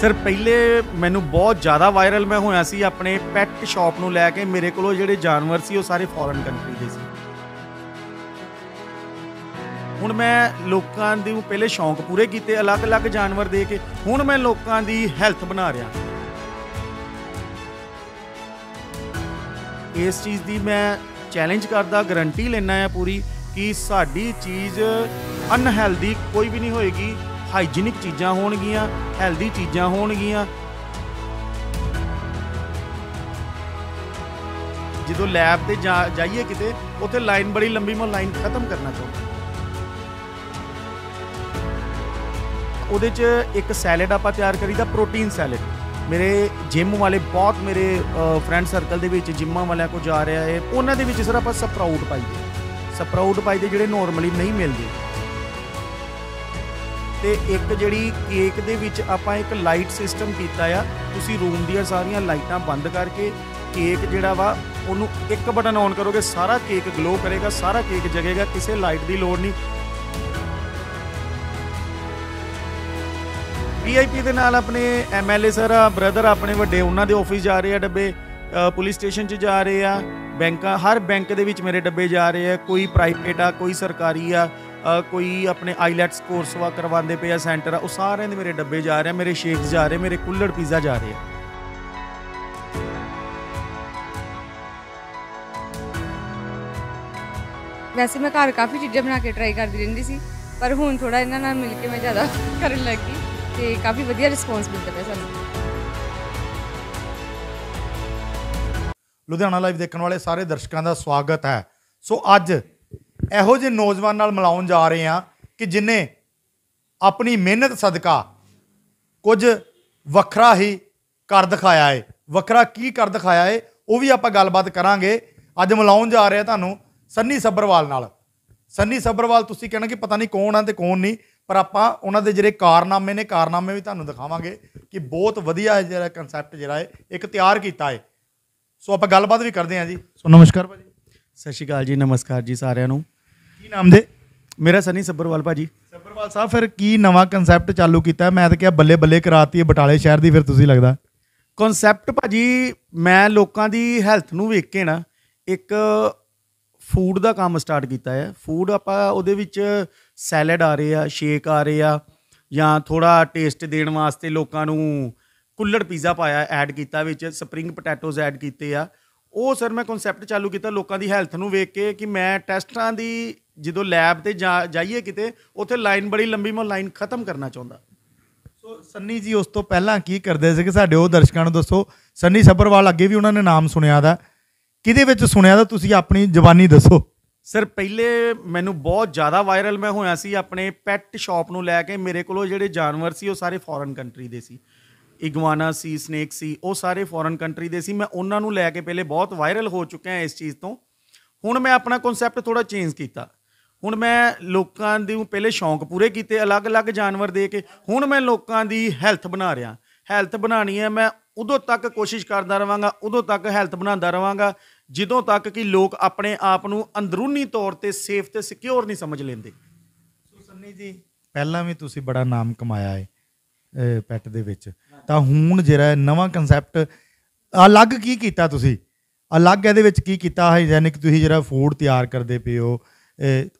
sir ਪਹਿਲੇ ਮੈਨੂੰ ਬਹੁਤ ਜ਼ਿਆਦਾ ਵਾਇਰਲ ਮੈਂ ਹੋਇਆ ਸੀ ਆਪਣੇ ਪੈਟ ਸ਼ਾਪ ਨੂੰ ਲੈ ਕੇ ਮੇਰੇ ਕੋਲੋਂ ਜਿਹੜੇ ਜਾਨਵਰ ਸੀ ਉਹ ਸਾਰੇ ਫੋਰਨ ਕੰਟਰੀ ਦੇ ਸੀ ਹੁਣ ਮੈਂ ਲੋਕਾਂ ਦੇ ਪਹਿਲੇ ਸ਼ੌਂਕ ਪੂਰੇ ਕੀਤੇ ਅਲੱਗ-ਅਲੱਗ ਜਾਨਵਰ ਦੇ ਕੇ ਹੁਣ ਮੈਂ ਲੋਕਾਂ ਦੀ ਹੈਲਥ ਬਣਾ ਰਿਹਾ ਇਸ ਚੀਜ਼ ਦੀ ਮੈਂ ਚੈਲੰਜ ਕਰਦਾ ਗਾਰੰਟੀ ਲੈਣਾ ਆ ਪੂਰੀ ਕਿ ਸਾਡੀ ਚੀਜ਼ ਅਨਹੈਲਦੀ ਕੋਈ ਵੀ ਨਹੀਂ ਹੋਏਗੀ ਹਾਈਜੀਨਿਕ ਚੀਜ਼ਾਂ ਹੋਣਗੀਆਂ ਹੈਲਦੀ ਚੀਜ਼ਾਂ ਹੋਣਗੀਆਂ ਜਦੋਂ ਲੈਬ ਤੇ ਜਾਈਏ ਕਿਤੇ ਉੱਥੇ ਲਾਈਨ ਬੜੀ ਲੰਬੀ ਮੈਂ ਲਾਈਨ ਖਤਮ ਕਰਨਾ ਚਾਹੁੰਦਾ ਉਹਦੇ 'ਚ ਇੱਕ ਸੈਲਡ ਆਪਾਂ ਤਿਆਰ ਕਰੀਦਾ ਪ੍ਰੋਟੀਨ ਸੈਲਡ ਮੇਰੇ ਜਿਮ ਵਾਲੇ ਬਹੁਤ ਮੇਰੇ ਫਰੈਂਡ ਸਰਕਲ ਦੇ ਵਿੱਚ ਜਿਮਾਂ ਵਾਲਿਆਂ ਕੋ ਜਾ ਰਿਹਾ ਹੈ ਉਹਨਾਂ ਦੇ ਵਿੱਚ ਸਿਰ ਆਪਾਂ ਸਪਰਾਊਟ ਪਾਈਦੇ ਸਪਰਾਊਟ ਪਾਈਦੇ ਜਿਹੜੇ ਨਾਰਮਲੀ ਨਹੀਂ ਮਿਲਦੇ ਤੇ ਇੱਕ ਜਿਹੜੀ ਕੇਕ ਦੇ ਵਿੱਚ ਆਪਾਂ ਇੱਕ ਲਾਈਟ ਸਿਸਟਮ ਕੀਤਾ ਆ ਤੁਸੀਂ ਰੂਮ ਦੀਆਂ ਸਾਰੀਆਂ ਲਾਈਟਾਂ ਬੰਦ ਕਰਕੇ ਕੇਕ ਜਿਹੜਾ ਵਾ ਉਹਨੂੰ ਇੱਕ ਬਟਨ ਔਨ ਕਰੋਗੇ ਸਾਰਾ ਕੇਕ ਗਲੋ ਕਰੇਗਾ ਸਾਰਾ ਕੇਕ ਜਗੇਗਾ ਕਿਸੇ ਲਾਈਟ ਦੀ ਲੋੜ ਨਹੀਂ ਵੀਆਈਪੀ ਦੇ ਨਾਲ ਆਪਣੇ ਐਮਐਲਏ ਸਰ ਬ੍ਰਦਰ ਆਪਣੇ ਵੱਡੇ ਉਹਨਾਂ ਦੇ ਆਫਿਸ ਜਾ ਰਹੇ ਆ ਡੱਬੇ ਪੁਲਿਸ ਸਟੇਸ਼ਨ 'ਚ ਜਾ ਰਹੇ ਆ ਬੈਂਕਾਂ ਹਰ ਬੈਂਕ ਦੇ ਵਿੱਚ ਮੇਰੇ ਡੱਬੇ ਜਾ ਰਹੇ ਆ ਕੋਈ ਪ੍ਰਾਈਵੇਟ ਆ ਕੋਈ ਸਰਕਾਰੀ ਆ ਕੋਈ ਆਪਣੇ ਆਈਲੈਟਸ ਕੋਰਸ ਵਾ ਕਰਵਾਉਂਦੇ ਪਏ ਆ ਸੈਂਟਰ ਆ ਉਹ ਸਾਰਿਆਂ ਦੇ ਮੇਰੇ ਡੱਬੇ ਜਾ ਰਹੇ ਆ ਮੇਰੇ ਸ਼ੇਕਸ ਜਾ ਰਹੇ ਮੇਰੇ ਕੁੱਲੜ ਪੀਜ਼ਾ ਜਾ ਰਹੇ ਆ ਵੈਸੇ ਮੈਂ ਘਰ ਕਾਫੀ ਚੀਜ਼ਾਂ ਬਣਾ ਕੇ ਟਰਾਈ ਕਰਦੀ ਰਹਿੰਦੀ ਸੀ ਪਰ ਹੁਣ ਥੋੜਾ ਇਹਨਾਂ ਨਾਲ ਮਿਲ ਕੇ ਮੈਂ ਜ਼ਿਆਦਾ ਕਰਨ ਲੱਗੀ ਤੇ ਕਾਫੀ ਵਧੀਆ ਰਿਸਪੌਂਸ ਮਿਲਦਾ ਪਿਆ ਸਾਨੂੰ ਲੁਧਿਆਣਾ ਲਾਈਵ ਦੇਖਣ ਵਾਲੇ ਸਾਰੇ ਦਰਸ਼ਕਾਂ ਦਾ ਸਵਾਗਤ ਹੈ ਸੋ ਅੱਜ ਇਹੋ ਜਿਹੇ ਨੌਜਵਾਨ ਨਾਲ ਮਿਲਾਉਣ ਜਾ ਰਹੇ ਆ ਕਿ ਜਿਨੇ ਆਪਣੀ ਮਿਹਨਤ ਸਦਕਾ ਕੁਝ ਵੱਖਰਾ ਹੀ ਕਰ ਦਿਖਾਇਆ ਏ ਵੱਖਰਾ ਕੀ ਕਰ ਦਿਖਾਇਆ ਏ ਉਹ ਵੀ ਆਪਾਂ ਗੱਲਬਾਤ ਕਰਾਂਗੇ ਅੱਜ ਮਿਲਾਉਣ ਜਾ ਰਿਹਾ ਤੁਹਾਨੂੰ ਸੰਨੀ ਸੱਬਰਵਾਲ ਨਾਲ ਸੰਨੀ ਸੱਬਰਵਾਲ ਤੁਸੀਂ ਕਹਿਣਾ ਕਿ ਪਤਾ ਨਹੀਂ ਕੌਣ ਆ ਤੇ ਕੌਣ ਨਹੀਂ ਪਰ ਆਪਾਂ ਉਹਨਾਂ ਦੇ ਜਿਹੜੇ ਕਾਰਨਾਮੇ ਨੇ ਕਾਰਨਾਮੇ ਵੀ ਤੁਹਾਨੂੰ ਦਿਖਾਵਾਂਗੇ ਕਿ ਬਹੁਤ ਵਧੀਆ ਜਿਹੜਾ ਕਨਸੈਪਟ ਜਿਹੜਾ ਏ ਇੱਕ ਤਿਆਰ ਕੀਤਾ ਏ ਸੋ ਆਪਾਂ ਗੱਲਬਾਤ ਵੀ ਕਰਦੇ ਆ ਜੀ ਸੋ ਨਮਸਕਾਰ ਭਾਜੀ ਸਤਿ ਸ਼੍ਰੀ ਅਕਾਲ ਜੀ ਨਮਸਕਾਰ ਜੀ ਸਾਰਿਆਂ ਨੂੰ ਕੀ ਨਾਮ ਦੇ ਮੇਰਾ ਸਨੀ ਸੱਬਰਵਾਲ ਭਾਜੀ ਸੱਬਰਵਾਲ ਸਾਹਿਬ ਫਿਰ ਕੀ ਨਵਾਂ ਕਨਸੈਪਟ ਚਾਲੂ ਕੀਤਾ ਮੈਂ ਤਾਂ ਕਿਹਾ ਬੱਲੇ ਬੱਲੇ ਕਰਾਤੀ ਹੈ ਬਟਾਲੇ ਸ਼ਹਿਰ ਦੀ ਫਿਰ ਤੁਸੀਂ ਲੱਗਦਾ ਕਨਸੈਪਟ ਭਾਜੀ ਮੈਂ ਲੋਕਾਂ ਦੀ ਹੈਲਥ ਨੂੰ ਵੇਖ ਕੇ ਨਾ ਇੱਕ ਫੂਡ ਦਾ ਕੰਮ ਸਟਾਰਟ ਕੀਤਾ ਹੈ ਫੂਡ ਆਪਾਂ ਉਹਦੇ ਵਿੱਚ ਸੈਲਡ ਆ ਰਹੇ ਆ ਸ਼ੇਕ ਆ ਰਹੇ ਆ ਜਾਂ ਥੋੜਾ ਟੇਸਟ ਦੇਣ ਵਾਸਤੇ ਲੋਕਾਂ ਨੂੰ ਕੁੱਲੜ ਪੀਜ਼ਾ ਪਾਇਆ ਐਡ ਕੀਤਾ ਵਿੱਚ ਸਪ੍ਰਿੰਗ ਪੋਟੈਟੋਜ਼ ਐਡ ਕੀਤੇ ਆ ਉਹ ਸਰ ਮੈਂ ਕਨਸੈਪਟ ਚਾਲੂ ਕੀਤਾ ਲੋਕਾਂ ਦੀ ਹੈਲਥ ਨੂੰ ਵੇਖ ਕੇ ਕਿ ਮੈਂ ਟੈਸਟਾਂ ਦੀ ਜਦੋਂ ਲੈਬ ਤੇ ਜਾਈਏ ਕਿਤੇ ਉੱਥੇ ਲਾਈਨ ਬੜੀ ਲੰਬੀ ਮੈਂ ਲਾਈਨ ਖਤਮ ਕਰਨਾ ਚਾਹੁੰਦਾ ਸੋ ਸੰਨੀ ਜੀ ਉਸ ਤੋਂ ਪਹਿਲਾਂ ਕੀ ਕਰਦੇ ਸੀ ਕਿ ਸਾਡੇ ਉਹ ਦਰਸ਼ਕਾਂ ਨੂੰ ਦੱਸੋ ਸੰਨੀ ਸੱਬਰਵਾਲ ਅੱਗੇ ਵੀ ਉਹਨਾਂ ਨੇ ਨਾਮ ਸੁਣਿਆ ਦਾ ਕਿਹਦੇ ਵਿੱਚ ਸੁਣਿਆ ਦਾ ਤੁਸੀਂ ਆਪਣੀ ਜਵਾਨੀ ਦੱਸੋ ਸਰ ਪਹਿਲੇ ਮੈਨੂੰ ਬਹੁਤ ਜ਼ਿਆਦਾ ਵਾਇਰਲ ਮੈਂ ਹੋਇਆ ਸੀ ਆਪਣੇ ਪੈਟ ਸ਼ਾਪ ਨੂੰ ਲੈ ਕੇ ਮੇਰੇ ਕੋਲੋਂ ਜਿਹੜੇ ਜਾਨਵਰ ਸੀ ਉਹ ਸਾਰੇ ਫੋਰਨ ਕੰਟਰੀ ਦੇ ਸੀ ਇਗਵਾਨਾ ਸੀ ਸਨੇਕ ਸੀ ਉਹ ਸਾਰੇ ਫੋਰਨ ਕੰਟਰੀ ਦੇ ਸੀ ਮੈਂ ਉਹਨਾਂ ਨੂੰ ਲੈ ਕੇ ਪਹਿਲੇ ਬਹੁਤ ਵਾਇਰਲ ਹੋ ਚੁੱਕਿਆ ਇਸ ਚੀਜ਼ ਤੋਂ ਹੁਣ ਮੈਂ ਆਪਣਾ ਕਨਸੈਪਟ ਥੋੜਾ ਚੇਂਜ ਕੀਤਾ ਹੁਣ ਮੈਂ ਲੋਕਾਂ ਦੇ ਨੂੰ ਪਹਿਲੇ ਸ਼ੌਂਕ ਪੂਰੇ ਕੀਤੇ ਅਲੱਗ-ਅਲੱਗ ਜਾਨਵਰ ਦੇ ਕੇ ਹੁਣ ਮੈਂ ਲੋਕਾਂ ਦੀ ਹੈਲਥ ਬਣਾ ਰਿਹਾ ਹੈਲਥ ਬਣਾਣੀ ਹੈ ਮੈਂ ਉਦੋਂ ਤੱਕ ਕੋਸ਼ਿਸ਼ ਕਰਦਾ ਰਵਾਂਗਾ ਉਦੋਂ ਤੱਕ ਹੈਲਥ ਬਣਾਉਂਦਾ ਰਵਾਂਗਾ ਜਦੋਂ ਤੱਕ ਕਿ ਲੋਕ ਆਪਣੇ ਆਪ ਨੂੰ ਅੰਦਰੂਨੀ ਤੌਰ ਤੇ ਸੇਫ ਤੇ ਸਿਕਿਉਰ ਨਹੀਂ ਸਮਝ ਲੈਂਦੇ ਸੋ ਸੰਨੀ ਜੀ ਪਹਿਲਾਂ ਵੀ ਤੁਸੀਂ ਬੜਾ ਨਾਮ ਕਮਾਇਆ ਹੈ ਪੈਟ ਦੇ ਵਿੱਚ ਤਾਂ ਹੁਣ ਜਿਹੜਾ ਨਵਾਂ ਕਨਸੈਪਟ ਅਲੱਗ ਕੀ ਕੀਤਾ ਤੁਸੀਂ ਅਲੱਗ ਇਹਦੇ ਵਿੱਚ ਕੀ ਕੀਤਾ ਹੈ ਯਾਨੀ ਤੁਸੀਂ ਜਿਹੜਾ ਫੂਡ ਤਿਆਰ ਕਰਦੇ ਪਿਓ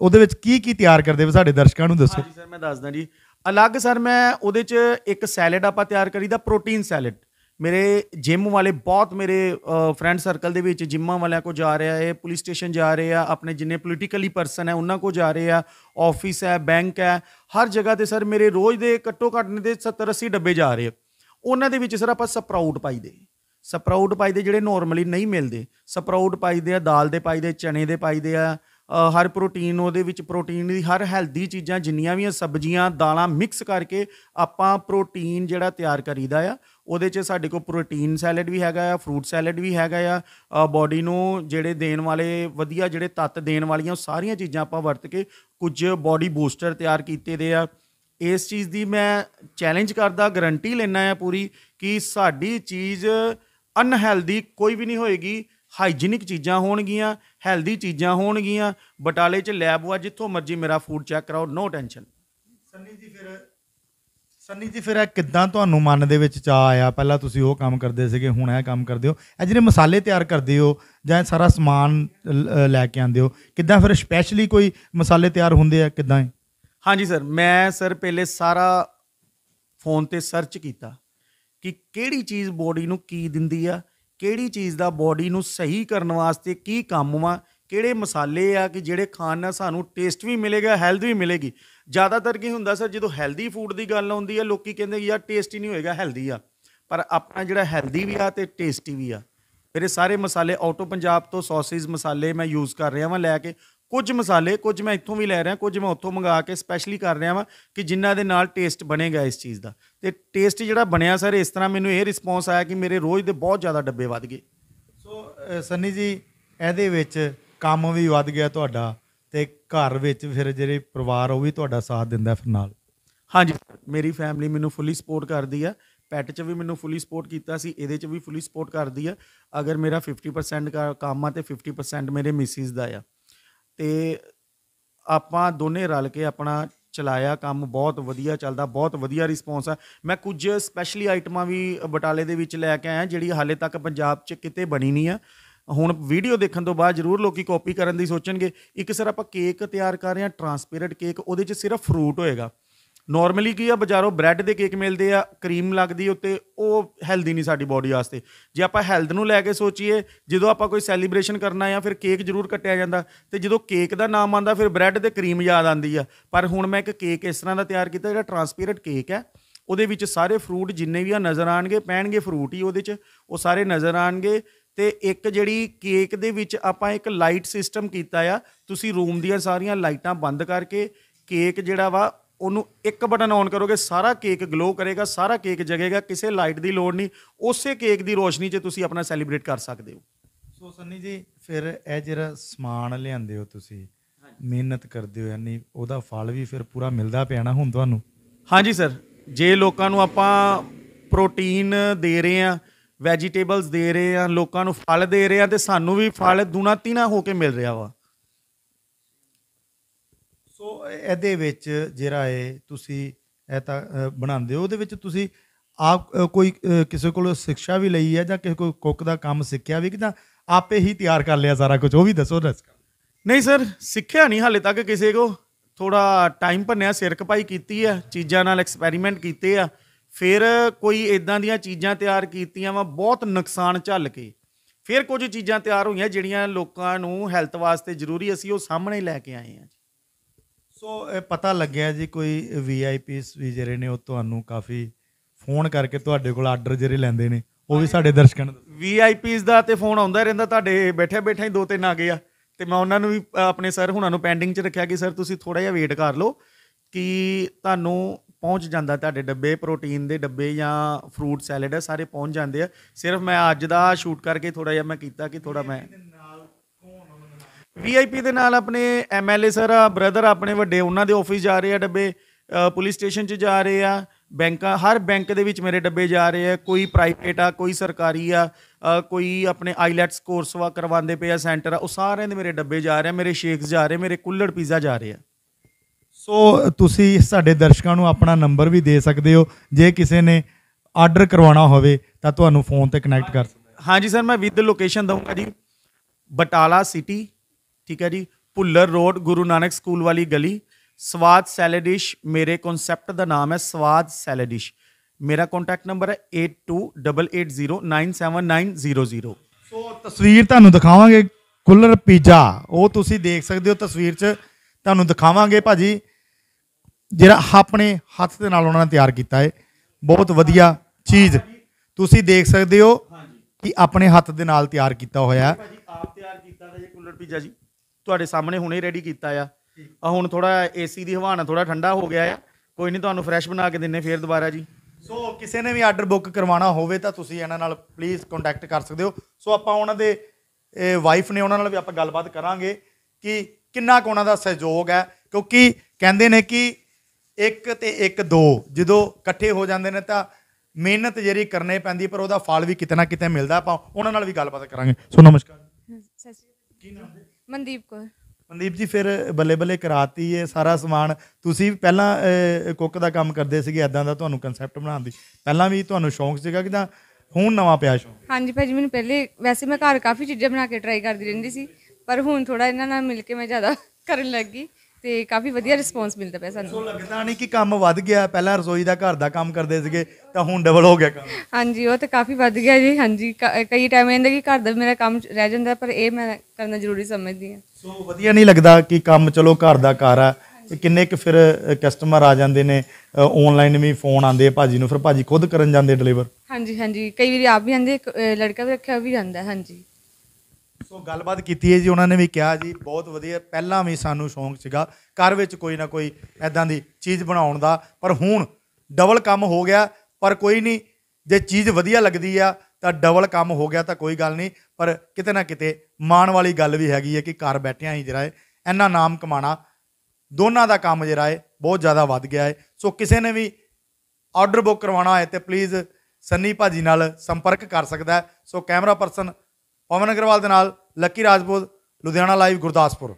ਉਹਦੇ ਵਿੱਚ ਕੀ ਕੀ ਤਿਆਰ ਕਰਦੇ ਹੋ ਸਾਡੇ ਦਰਸ਼ਕਾਂ ਨੂੰ ਦੱਸੋ ਹਾਂਜੀ ਸਰ ਮੈਂ ਦੱਸਦਾ ਜੀ ਅਲੱਗ ਸਰ ਮੈਂ ਉਹਦੇ 'ਚ ਇੱਕ ਸੈਲਡ ਆਪਾਂ ਤਿਆਰ ਕਰੀਦਾ ਪ੍ਰੋਟੀਨ ਸੈਲਡ ਮੇਰੇ ਜਿਮ ਵਾਲੇ ਬਹੁਤ ਮੇਰੇ ਫਰੈਂਡ ਸਰਕਲ ਦੇ ਵਿੱਚ ਜਿਮਾਂ ਵਾਲਿਆਂ ਕੋ ਜਾ ਰਿਹਾ ਹੈ ਪੁਲਿਸ ਸਟੇਸ਼ਨ ਜਾ ਰਹੇ ਆ ਆਪਣੇ ਜਿੰਨੇ ਪੋਲੀਟੀਕਲੀ ਪਰਸਨ ਹੈ ਉਹਨਾਂ ਕੋ ਜਾ ਰਹੇ ਆ ਆਫਿਸ ਹੈ ਬੈਂਕ ਹੈ ਹਰ ਜਗ੍ਹਾ ਤੇ ਸਰ ਮੇਰੇ ਰੋਜ਼ ਦੇ ਕੱਟੋ ਘੱਟ ਦੇ 70 80 ਡੱਬੇ ਜਾ ਰਹੇ ਆ ਉਹਨਾਂ ਦੇ ਵਿੱਚ ਸਰ ਆਪਾਂ ਸਪਰਾਊਟ ਪਾਈਦੇ ਸਪਰਾਊਟ ਪਾਈਦੇ ਜਿਹੜੇ ਨਾਰਮਲੀ ਨਹੀਂ ਮਿਲਦੇ ਸਪਰਾਊਟ ਪਾਈਦੇ ਆ ਦਾਲ ਦੇ ਪਾਈਦੇ ਚਨੇ ਦੇ ਪਾਈਦੇ ਆ ਹਰ ਪ੍ਰੋਟੀਨ ਉਹਦੇ ਵਿੱਚ ਪ੍ਰੋਟੀਨ ਦੀ ਹਰ ਹੈਲਦੀ ਚੀਜ਼ਾਂ ਜਿੰਨੀਆਂ ਵੀ ਸਬਜ਼ੀਆਂ ਦਾਲਾਂ ਮਿਕਸ ਕਰਕੇ ਆਪਾਂ ਪ੍ਰੋਟੀਨ ਜਿਹੜਾ ਤਿਆਰ ਕਰੀਦਾ ਆ ਉਹਦੇ 'ਚ ਸਾਡੇ ਕੋਲ ਪ੍ਰੋਟੀਨ ਸੈਲਡ ਵੀ ਹੈਗਾ ਆ ਫਰੂਟ ਸੈਲਡ ਵੀ ਹੈਗਾ ਆ ਬਾਡੀ ਨੂੰ ਜਿਹੜੇ ਦੇਣ ਵਾਲੇ ਵਧੀਆ ਜਿਹੜੇ ਤੱਤ ਦੇਣ ਵਾਲੀਆਂ ਉਹ ਸਾਰੀਆਂ ਚੀਜ਼ਾਂ ਆਪਾਂ ਵਰਤ ਕੇ ਕੁਝ ਬਾਡੀ ਬੂਸਟਰ ਤਿਆਰ ਕੀਤੇ ਦੇ ਆ ਇਸ ਚੀਜ਼ ਦੀ ਮੈਂ ਚੈਲੰਜ ਕਰਦਾ ਗਰੰਟੀ ਲੈਣਾ ਆ ਪੂਰੀ ਕਿ ਸਾਡੀ ਚੀਜ਼ ਅਨਹੈਲਦੀ ਕੋਈ ਵੀ ਨਹੀਂ ਹੋਏਗੀ ਹਾਈਜੀਨਿਕ ਚੀਜ਼ਾਂ ਹੋਣਗੀਆਂ ਹੈਲਦੀ ਚੀਜ਼ਾਂ ਹੋਣਗੀਆਂ ਬਟਾਲੇ 'ਚ ਲੈਬ ਵਾ ਜਿੱਥੋਂ ਮਰਜ਼ੀ ਮੇਰਾ ਫੂਡ ਚੈੱਕ ਕਰਾਓ ਨੋ ਟੈਨਸ਼ਨ ਸੰਨੀ ਜੀ ਫਿਰ ਸੰਨੀ ਜੀ ਫਿਰ ਇਹ ਕਿੱਦਾਂ ਤੁਹਾਨੂੰ ਮਨ ਦੇ ਵਿੱਚ ਚਾ ਆਇਆ ਪਹਿਲਾਂ ਤੁਸੀਂ ਉਹ ਕੰਮ ਕਰਦੇ ਸੀਗੇ ਹੁਣ ਇਹ ਕੰਮ ਕਰਦੇ ਹੋ ਇਹ ਜਿਹੜੇ ਮਸਾਲੇ ਤਿਆਰ ਕਰਦੇ ਹੋ ਜਾਂ ਸਾਰਾ ਸਮਾਨ ਲੈ ਕੇ ਆਉਂਦੇ ਹੋ ਕਿੱਦਾਂ ਫਿਰ ਸਪੈਸ਼ਲੀ ਕੋਈ ਮਸਾਲੇ ਤਿਆਰ ਹੁੰਦੇ ਆ ਕਿੱਦਾਂ ਹੈ ਹਾਂਜੀ ਸਰ ਮੈਂ ਸਰ ਪਹਿਲੇ ਸਾਰਾ ਫੋਨ ਤੇ ਸਰਚ ਕੀਤਾ ਕਿ ਕਿਹੜੀ ਚੀਜ਼ ਬੋਡੀ ਨੂੰ ਕੀ ਦਿੰਦੀ ਆ ਕਿਹੜੀ ਚੀਜ਼ ਦਾ ਬਾਡੀ ਨੂੰ ਸਹੀ ਕਰਨ ਵਾਸਤੇ ਕੀ ਕੰਮ ਵਾ ਕਿਹੜੇ ਮਸਾਲੇ ਆ ਕਿ ਜਿਹੜੇ ਖਾਣ ਨਾਲ ਸਾਨੂੰ ਟੇਸਟ ਵੀ ਮਿਲੇਗਾ ਹੈਲਥ ਵੀ ਮਿਲੇਗੀ ਜ਼ਿਆਦਾਤਰ ਕੀ ਹੁੰਦਾ ਸਰ ਜਦੋਂ ਹੈਲਦੀ ਫੂਡ ਦੀ ਗੱਲ ਆਉਂਦੀ ਹੈ ਲੋਕੀ ਕਹਿੰਦੇ ਯਾਰ ਟੇਸਟੀ ਨਹੀਂ ਹੋਏਗਾ ਹੈਲਦੀ ਆ ਪਰ ਆਪਣਾ ਜਿਹੜਾ ਹੈਲਦੀ ਵੀ ਆ ਤੇ ਟੇਸਟੀ ਵੀ ਆ ਮੇਰੇ ਸਾਰੇ ਮਸਾਲੇ ਆਟੋ ਪੰਜਾਬ ਤੋਂ ਸੌਸੇਜ ਮਸਾਲੇ ਮੈਂ ਯੂਜ਼ ਕਰ ਰਿਹਾ ਵਾਂ ਲੈ ਕੇ ਕੁਝ ਮਸਾਲੇ ਕੁਝ ਮੈਂ ਇੱਥੋਂ ਵੀ ਲੈ ਰਿਹਾ ਕੁਝ ਮੈਂ ਉੱਥੋਂ ਮੰਗਾ ਕੇ ਸਪੈਸ਼ਲੀ ਕਰ ਰਿਹਾ ਵਾਂ ਕਿ ਜਿਨ੍ਹਾਂ ਦੇ ਨਾਲ ਟੇਸਟ ਬਣੇਗਾ ਇਸ ਚੀਜ਼ ਦਾ ਤੇ ਟੇਸਟ ਜਿਹੜਾ ਬਣਿਆ ਸਰ ਇਸ ਤਰ੍ਹਾਂ ਮੈਨੂੰ ਇਹ ਰਿਸਪੌਂਸ ਆਇਆ ਕਿ ਮੇਰੇ ਰੋਜ਼ ਦੇ ਬਹੁਤ ਜ਼ਿਆਦਾ ਡੱਬੇ ਵੱਧ ਗਏ ਸੋ ਸੰਨੀ ਜੀ ਇਹਦੇ ਵਿੱਚ ਕੰਮ ਵੀ ਵੱਧ ਗਿਆ ਤੁਹਾਡਾ ਤੇ ਘਰ ਵਿੱਚ ਫਿਰ ਜਿਹੜੇ ਪਰਿਵਾਰ ਉਹ ਵੀ ਤੁਹਾਡਾ ਸਾਥ ਦਿੰਦਾ ਫਿਰ ਨਾਲ ਹਾਂਜੀ ਮੇਰੀ ਫੈਮਿਲੀ ਮੈਨੂੰ ਫੁੱਲੀ ਸਪੋਰਟ ਕਰਦੀ ਆ ਪੈਟ 'ਚ ਵੀ ਮੈਨੂੰ ਫੁੱਲੀ ਸਪੋਰਟ ਕੀਤਾ ਸੀ ਇਹਦੇ 'ਚ ਵੀ ਫੁੱਲੀ ਸਪੋਰਟ ਕਰਦੀ ਆ ਅਗਰ ਮੇਰਾ 50% ਕੰਮ ਆ ਤੇ 50% ਮੇਰੇ ਮਿਸਿਸ ਦਾ ਆ ਤੇ ਆਪਾਂ ਦੋਨੇ ਰਲ ਕੇ ਆਪਣਾ ਚਲਾਇਆ ਕੰਮ ਬਹੁਤ ਵਧੀਆ ਚੱਲਦਾ ਬਹੁਤ ਵਧੀਆ ਰਿਸਪੌਂਸ ਆ ਮੈਂ ਕੁਝ ਸਪੈਸ਼ਲੀ ਆਈਟਮਾਂ ਵੀ ਬਟਾਲੇ ਦੇ ਵਿੱਚ ਲੈ ਕੇ ਆਇਆ ਜਿਹੜੀ ਹਾਲੇ ਤੱਕ ਪੰਜਾਬ 'ਚ ਕਿਤੇ ਬਣੀ ਨਹੀਂ ਆ ਹੁਣ ਵੀਡੀਓ ਦੇਖਣ ਤੋਂ ਬਾਅਦ ਜ਼ਰੂਰ ਲੋਕੀ ਕਾਪੀ ਕਰਨ ਦੀ ਸੋਚਣਗੇ ਇੱਕ ਸਰ ਆਪਾਂ ਕੇਕ ਤਿਆਰ ਕਰ ਰਹੇ ਆ ਟਰਾਂਸਪੇਰੈਂਟ ਕੇਕ ਉਹਦੇ 'ਚ ਸਿਰਫ ਫਰੂਟ ਹੋਏਗਾ ਨਾਰਮਲੀ ਕੀ ਆ ਬਾਜ਼ਾਰੋਂ ਬ੍ਰੈਡ ਦੇ ਕੇਕ ਮਿਲਦੇ ਆ ਕਰੀਮ ਲੱਗਦੀ ਉੱਤੇ ਉਹ ਹੈਲਦੀ ਨਹੀਂ ਸਾਡੀ ਬਾਡੀ ਵਾਸਤੇ ਜੇ ਆਪਾਂ ਹੈਲਥ ਨੂੰ ਲੈ ਕੇ ਸੋਚੀਏ ਜਦੋਂ ਆਪਾਂ ਕੋਈ ਸੈਲੀਬ੍ਰੇਸ਼ਨ ਕਰਨਾ ਆ ਫਿਰ ਕੇਕ ਜ਼ਰੂਰ ਕੱਟਿਆ ਜਾਂਦਾ ਤੇ ਜਦੋਂ ਕੇਕ ਦਾ ਨਾਮ ਆਂਦਾ ਫਿਰ ਬ੍ਰੈਡ ਤੇ ਕਰੀਮ ਯਾਦ ਆਂਦੀ ਆ ਪਰ ਹੁਣ ਮੈਂ ਇੱਕ ਕੇਕ ਇਸ ਤਰ੍ਹਾਂ ਦਾ ਤਿਆਰ ਕੀਤਾ ਜਿਹੜਾ ਟਰਾਂਸਪੇਰੈਂਟ ਕੇਕ ਹੈ ਉਹਦੇ ਵਿੱਚ ਸਾਰੇ ਫਰੂਟ ਜਿੰਨੇ ਵੀ ਆ ਨਜ਼ਰ ਆਣਗੇ ਪੈਣਗੇ ਫਰੂਟ ਹੀ ਉਹਦੇ 'ਚ ਉਹ ਸਾਰੇ ਨਜ਼ਰ ਆਣਗੇ ਤੇ ਇੱਕ ਜਿਹੜੀ ਕੇਕ ਦੇ ਵਿੱਚ ਆਪਾਂ ਇੱਕ ਲਾਈਟ ਸਿਸਟਮ ਕੀਤਾ ਆ ਤੁਸੀਂ ਰੂਮ ਦੀਆਂ ਸਾਰੀਆਂ ਲਾਈਟਾਂ ਬੰਦ ਕਰਕੇ ਕੇਕ ਜਿਹੜਾ ਵਾ ਉਹਨੂੰ ਇੱਕ ਬਟਨ ਔਨ ਕਰੋਗੇ ਸਾਰਾ ਕੇਕ ਗਲੋ ਕਰੇਗਾ ਸਾਰਾ ਕੇਕ ਜਗੇਗਾ ਕਿਸੇ ਲਾਈਟ ਦੀ ਲੋੜ ਨਹੀਂ ਉਸੇ ਕੇਕ ਦੀ ਰੋਸ਼ਨੀ 'ਚ ਤੁਸੀਂ ਆਪਣਾ ਸੈਲੀਬ੍ਰੇਟ ਕਰ ਸਕਦੇ ਹੋ ਸੋ ਸੰਨੀ ਜੀ ਫਿਰ ਇਹ ਜਿਹੜਾ ਸਮਾਨ ਲਿਆਂਦੇ ਹੋ ਤੁਸੀਂ ਮਿਹਨਤ ਕਰਦੇ ਹੋ ਯਾਨੀ ਉਹਦਾ ਫਲ ਵੀ ਫਿਰ ਪੂਰਾ ਮਿਲਦਾ ਪਿਆਣਾ ਹੁਣ ਤੁਹਾਨੂੰ ਹਾਂਜੀ ਸਰ ਜੇ ਲੋਕਾਂ ਨੂੰ ਆਪਾਂ ਪ੍ਰੋਟੀਨ ਦੇ ਰਹੇ ਆ ਵੈਜੀਟੇਬਲਸ ਦੇ ਰਹੇ ਆ ਲੋਕਾਂ ਨੂੰ ਫਲ ਦੇ ਰਹੇ ਆ ਤੇ ਸਾਨੂੰ ਵੀ ਫਲ ਦੁਨਾ ਤੀਨਾ ਹੋ ਕੇ ਮਿਲ ਰਿਹਾ ਵਾ ਇਹਦੇ ਵਿੱਚ ਜਿਹੜਾ ਏ ਤੁਸੀਂ ਇਹ ਤਾਂ ਬਣਾਉਂਦੇ ਹੋ ਉਹਦੇ ਵਿੱਚ ਤੁਸੀਂ ਆਪ ਕੋਈ ਕਿਸੇ ਕੋਲੋਂ ਸਿੱਖਿਆ ਵੀ ਲਈ ਹੈ ਜਾਂ ਕਿਸੇ ਕੋਈ ਕੁੱਕ ਦਾ ਕੰਮ ਸਿੱਖਿਆ ਵੀ ਕਿ ਤਾਂ ਆਪੇ ਹੀ ਤਿਆਰ ਕਰ ਲਿਆ ਸਾਰਾ ਕੁਝ ਉਹ ਵੀ ਦੱਸੋ ਦੱਸ ਨਹੀਂ ਸਰ ਸਿੱਖਿਆ ਨਹੀਂ ਹਾਲੇ ਤੱਕ ਕਿਸੇ ਕੋ ਥੋੜਾ ਟਾਈਮ ਭੰਨਿਆ ਸਿਰ ਕਪਾਈ ਕੀਤੀ ਆ ਚੀਜ਼ਾਂ ਨਾਲ ਐਕਸਪੈਰੀਮੈਂਟ ਕੀਤੇ ਆ ਫਿਰ ਕੋਈ ਇਦਾਂ ਦੀਆਂ ਚੀਜ਼ਾਂ ਤਿਆਰ ਕੀਤੀਆਂ ਵਾ ਬਹੁਤ ਨੁਕਸਾਨ ਝੱਲ ਕੇ ਫਿਰ ਕੁਝ ਚੀਜ਼ਾਂ ਤਿਆਰ ਹੋਈਆਂ ਜਿਹੜੀਆਂ ਲੋਕਾਂ ਨੂੰ ਹੈਲਥ ਵਾਸਤੇ ਜ਼ਰੂਰੀ ਅਸੀਂ ਉਹ ਸਾਹਮਣੇ ਲੈ ਕੇ ਆਏ ਆ ਸੋ ਪਤਾ ਲੱਗਿਆ ਜੀ ਕੋਈ ਵੀਆਈਪੀਸ ਵੀ ਜਿਹੜੇ ਨੇ ਉਹ ਤੁਹਾਨੂੰ ਕਾਫੀ ਫੋਨ ਕਰਕੇ ਤੁਹਾਡੇ ਕੋਲ ਆਰਡਰ ਜਿਹੜੇ ਲੈਂਦੇ ਨੇ ਉਹ ਵੀ ਸਾਡੇ ਦਰਸ਼ਕਾਂ ਨੂੰ ਵੀਆਈਪੀਸ ਦਾ ਤੇ ਫੋਨ ਆਉਂਦਾ ਰਹਿੰਦਾ ਤੁਹਾਡੇ ਬੈਠੇ ਬੈਠੇ ਹੀ ਦੋ ਤਿੰਨ ਆ ਗਏ ਆ ਤੇ ਮੈਂ ਉਹਨਾਂ ਨੂੰ ਵੀ ਆਪਣੇ ਸਰ ਹੁਣਾਂ ਨੂੰ ਪੈਂਡਿੰਗ 'ਚ ਰੱਖਿਆ ਕਿ ਸਰ ਤੁਸੀਂ ਥੋੜਾ ਜਿਹਾ ਵੇਟ ਕਰ ਲਓ ਕਿ ਤੁਹਾਨੂੰ ਪਹੁੰਚ ਜਾਂਦਾ ਤੁਹਾਡੇ ਡੱਬੇ ਪ੍ਰੋਟੀਨ ਦੇ ਡੱਬੇ ਜਾਂ ਫਰੂਟ ਸੈਲਡ ਸਾਰੇ ਪਹੁੰਚ ਜਾਂਦੇ ਆ ਸਿਰਫ ਮੈਂ ਅੱਜ ਦਾ ਸ਼ੂਟ ਕਰਕੇ ਥੋੜਾ ਜਿਹਾ ਮੈਂ ਕੀਤਾ ਕਿ ਥੋੜਾ ਮੈਂ ਵੀਆਈਪੀ ਦੇ ਨਾਲ ਆਪਣੇ ਐਮਐਲਏ ਸਰ ਬ੍ਰਦਰ ਆਪਣੇ ਵੱਡੇ ਉਹਨਾਂ ਦੇ ਆਫਿਸ ਜਾ ਰਹੇ ਆ ਡੱਬੇ ਪੁਲਿਸ ਸਟੇਸ਼ਨ 'ਚ ਜਾ ਰਹੇ ਆ ਬੈਂਕਾਂ ਹਰ ਬੈਂਕ ਦੇ ਵਿੱਚ ਮੇਰੇ ਡੱਬੇ ਜਾ ਰਹੇ ਆ ਕੋਈ ਪ੍ਰਾਈਵੇਟ ਆ ਕੋਈ ਸਰਕਾਰੀ ਆ ਕੋਈ ਆਪਣੇ ਆਈਲੈਟਸ ਕੋਰਸ e ਵਾ ਕਰਵਾਉਂਦੇ ਪਏ ਆ ਸੈਂਟਰ ਆ ਉਹ ਸਾਰਿਆਂ ਦੇ ਮੇਰੇ ਡੱਬੇ ਜਾ ਰਹੇ ਆ ਮੇਰੇ ਸ਼ੇਕਸ ਜਾ ਰਹੇ ਮੇਰੇ ਕੁੱਲੜ ਪੀਜ਼ਾ ਜਾ ਰਹੇ ਆ ਸੋ ਤੁਸੀਂ ਸਾਡੇ ਦਰਸ਼ਕਾਂ ਨੂੰ ਆਪਣਾ ਨੰਬਰ ਵੀ ਦੇ ਸਕਦੇ ਹੋ ਜੇ ਕਿਸੇ ਨੇ ਆਰਡਰ ਕਰਵਾਉਣਾ ਹੋਵੇ ਤਾਂ ਤੁਹਾਨੂੰ ਫੋਨ ਤੇ ਕਨੈਕਟ ਕਰ ਸਕਦੇ ਹਾਂਜੀ ਸਰ ਮੈਂ ਵਿਦ ਲੋਕੇਸ਼ਨ ਦਊਂਗਾ ਜੀ ਬਟਾਲਾ ਸਿਟੀ ਠੀਕ ਹੈ ਜੀ ਭੁੱਲਰ ਰੋਡ ਗੁਰੂ ਨਾਨਕ ਸਕੂਲ ਵਾਲੀ ਗਲੀ ਸਵਾਦ ਸੈਲਡਿਸ਼ ਮੇਰੇ ਕਨਸੈਪਟ ਦਾ ਨਾਮ ਹੈ ਸਵਾਦ ਸੈਲਡਿਸ਼ ਮੇਰਾ ਕੰਟੈਕਟ ਨੰਬਰ ਹੈ 8288097900 ਸੋ ਤਸਵੀਰ ਤੁਹਾਨੂੰ ਦਿਖਾਵਾਂਗੇ ਕੁੱਲਰ ਪੀਜ਼ਾ ਉਹ ਤੁਸੀਂ ਦੇਖ ਸਕਦੇ ਹੋ ਤਸਵੀਰ 'ਚ ਤੁਹਾਨੂੰ ਦਿਖਾਵਾਂਗੇ ਭਾਜੀ ਜਿਹੜਾ ਆਪਣੇ ਹੱਥ ਦੇ ਨਾਲ ਉਹਨਾਂ ਨੇ ਤਿਆਰ ਕੀਤਾ ਹੈ ਬਹੁਤ ਵਧੀਆ ਚੀਜ਼ ਤੁਸੀਂ ਦੇਖ ਸਕਦੇ ਹੋ ਕਿ ਆਪਣੇ ਹੱਥ ਦੇ ਨਾਲ ਤਿਆਰ ਕੀਤਾ ਹੋਇਆ ਹੈ ਭਾਜੀ ਆਪ ਤਿਆਰ ਕੀਤਾ ਦਾ ਇਹ ਕੁੱਲਰ ਪੀਜ਼ਾ ਜੀ ਤੁਹਾਡੇ ਸਾਹਮਣੇ ਹੁਣੇ ਰੈਡੀ ਕੀਤਾ ਆ ਆ ਹੁਣ ਥੋੜਾ ਏਸੀ ਦੀ ਹਵਾ ਨਾਲ ਥੋੜਾ ਠੰਡਾ ਹੋ ਗਿਆ ਆ ਕੋਈ ਨਹੀਂ ਤੁਹਾਨੂੰ ਫਰੈਸ਼ ਬਣਾ ਕੇ ਦਿੰਨੇ ਫੇਰ ਦੁਬਾਰਾ ਜੀ ਸੋ ਕਿਸੇ ਨੇ ਵੀ ਆਰਡਰ ਬੁੱਕ ਕਰਵਾਉਣਾ ਹੋਵੇ ਤਾਂ ਤੁਸੀਂ ਇਹਨਾਂ ਨਾਲ ਪਲੀਜ਼ ਕੰਟੈਕਟ ਕਰ ਸਕਦੇ ਹੋ ਸੋ ਆਪਾਂ ਉਹਨਾਂ ਦੇ ਵਾਈਫ ਨੇ ਉਹਨਾਂ ਨਾਲ ਵੀ ਆਪਾਂ ਗੱਲਬਾਤ ਕਰਾਂਗੇ ਕਿ ਕਿੰਨਾ ਕੁ ਉਹਨਾਂ ਦਾ ਸਹਿਯੋਗ ਹੈ ਕਿਉਂਕਿ ਕਹਿੰਦੇ ਨੇ ਕਿ ਇੱਕ ਤੇ ਇੱਕ ਦੋ ਜਦੋਂ ਇਕੱਠੇ ਹੋ ਜਾਂਦੇ ਨੇ ਤਾਂ ਮਿਹਨਤ ਜਿਹੜੀ ਕਰਨੇ ਪੈਂਦੀ ਪਰ ਉਹਦਾ ਫਲ ਵੀ ਕਿਤੇ ਨਾ ਕਿਤੇ ਮਿਲਦਾ ਆਪਾਂ ਉਹਨਾਂ ਨਾਲ ਵੀ ਗੱਲਬਾਤ ਕਰਾਂਗੇ ਸੋ ਨਮਸਕਾਰ ਕੀ ਨਾਮ ਹੈ ਮਨਦੀਪ ਕੌਰ ਮਨਦੀਪ ਜੀ ਫਿਰ ਬੱਲੇ ਬੱਲੇ ਕਰਾਤੀ ਇਹ ਸਾਰਾ ਸਮਾਨ ਤੁਸੀਂ ਪਹਿਲਾਂ ਕੁੱਕ ਦਾ ਕੰਮ ਕਰਦੇ ਸੀਗੇ ਐਦਾਂ ਦਾ ਤੁਹਾਨੂੰ ਕਨਸੈਪਟ ਬਣਾਉਣ ਦੀ ਪਹਿਲਾਂ ਵੀ ਤੁਹਾਨੂੰ ਸ਼ੌਂਕ ਸੀਗਾ ਕਿ ਤਾਂ ਹੁਣ ਨਵਾਂ ਪਿਆ ਸ਼ੌਂਕ ਹਾਂਜੀ ਭਾਜੀ ਮੈਨੂੰ ਪਹਿਲੇ ਵੈਸੇ ਮੈਂ ਘਰ ਕਾਫੀ ਚੀਜ਼ਾਂ ਬਣਾ ਕੇ ਟਰਾਈ ਕਰਦੀ ਰਹਿੰਦੀ ਸੀ ਪਰ ਹੁਣ ਥੋੜਾ ਇਹਨਾਂ ਨਾਲ ਮਿਲ ਕੇ ਮੈਂ ਜ਼ਿਆਦਾ ਕਰਨ ਲੱਗ ਗਈ ਤੇ ਕਾਫੀ ਵਧੀਆ ਰਿਸਪੌਂਸ ਮਿਲਦਾ ਪਿਆ ਸਾਨੂੰ ਸੋ ਲੱਗਦਾ ਨਹੀਂ ਕਿ ਕੰਮ ਵੱਧ ਗਿਆ ਪਹਿਲਾਂ ਰਸੋਈ ਦਾ ਘਰ ਦਾ ਕੰਮ ਕਰਦੇ ਸੀਗੇ ਤਾਂ ਹੁਣ ਡਬਲ ਹੋ ਗਿਆ ਕੰਮ ਹਾਂਜੀ ਉਹ ਤਾਂ ਕਾਫੀ ਵੱਧ ਗਿਆ ਜੀ ਹਾਂਜੀ ਕਈ ਟਾਈਮ ਇਹਦਾ ਕਿ ਘਰ ਦਾ ਮੇਰਾ ਕੰਮ ਰਹਿ ਜਾਂਦਾ ਪਰ ਇਹ ਮੈਂ ਕਰਨਾ ਜ਼ਰੂਰੀ ਸਮਝਦੀ ਹਾਂ ਸੋ ਵਧੀਆ ਨਹੀਂ ਲੱਗਦਾ ਕਿ ਕੰਮ ਚਲੋ ਘਰ ਦਾ ਘਰ ਆ ਕਿੰਨੇ ਕੁ ਫਿਰ ਕਸਟਮਰ ਆ ਜਾਂਦੇ ਨੇ ਆਨਲਾਈਨ ਵੀ ਫੋਨ ਆਉਂਦੇ ਆ ਭਾਜੀ ਨੂੰ ਫਿਰ ਭਾਜੀ ਖੁਦ ਕਰਨ ਜਾਂਦੇ ਡਿਲੀਵਰ ਹਾਂਜੀ ਹਾਂਜੀ ਕਈ ਵਾਰੀ ਆਪ ਵੀ ਆਂਦੇ ਲੜਕਾ ਵੀ ਰੱਖਿਆ ਵੀ ਜਾਂਦਾ ਹਾਂਜੀ ਸੋ ਗੱਲਬਾਤ ਕੀਤੀ ਹੈ ਜੀ ਉਹਨਾਂ ਨੇ ਵੀ ਕਿਹਾ ਜੀ ਬਹੁਤ ਵਧੀਆ ਪਹਿਲਾਂ ਵੀ ਸਾਨੂੰ ਸ਼ੌਂਕ ਸੀਗਾ ਘਰ ਵਿੱਚ ਕੋਈ ਨਾ ਕੋਈ ਐਦਾਂ ਦੀ ਚੀਜ਼ ਬਣਾਉਣ ਦਾ ਪਰ ਹੁਣ ਡਬਲ ਕੰਮ ਹੋ ਗਿਆ ਪਰ ਕੋਈ ਨਹੀਂ ਜੇ ਚੀਜ਼ ਵਧੀਆ ਲੱਗਦੀ ਆ ਤਾਂ ਡਬਲ ਕੰਮ ਹੋ ਗਿਆ ਤਾਂ ਕੋਈ ਗੱਲ ਨਹੀਂ ਪਰ ਕਿਤੇ ਨਾ ਕਿਤੇ ਮਾਣ ਵਾਲੀ ਗੱਲ ਵੀ ਹੈਗੀ ਹੈ ਕਿ ਘਰ ਬੈਠਿਆਂ ਹੀ ਜਿਹੜਾ ਹੈ ਇੰਨਾ ਨਾਮ ਕਮਾਣਾ ਦੋਨਾਂ ਦਾ ਕੰਮ ਜਿਹੜਾ ਹੈ ਬਹੁਤ ਜ਼ਿਆਦਾ ਵੱਧ ਗਿਆ ਹੈ ਸੋ ਕਿਸੇ ਨੇ ਵੀ ਆਰਡਰ ਬੁੱਕ ਕਰਵਾਉਣਾ ਹੈ ਤੇ ਪਲੀਜ਼ ਸੰਨੀ ਭਾਜੀ ਨਾਲ ਸੰਪਰਕ ਕਰ ਸਕਦਾ so camera person Pawan Agarwal ਦੇ ਨਾਲ ਲੱਕੀ ਰਾਜਪੂਤ ਲੁਧਿਆਣਾ ਲਾਈਵ ਗੁਰਦਾਸਪੁਰ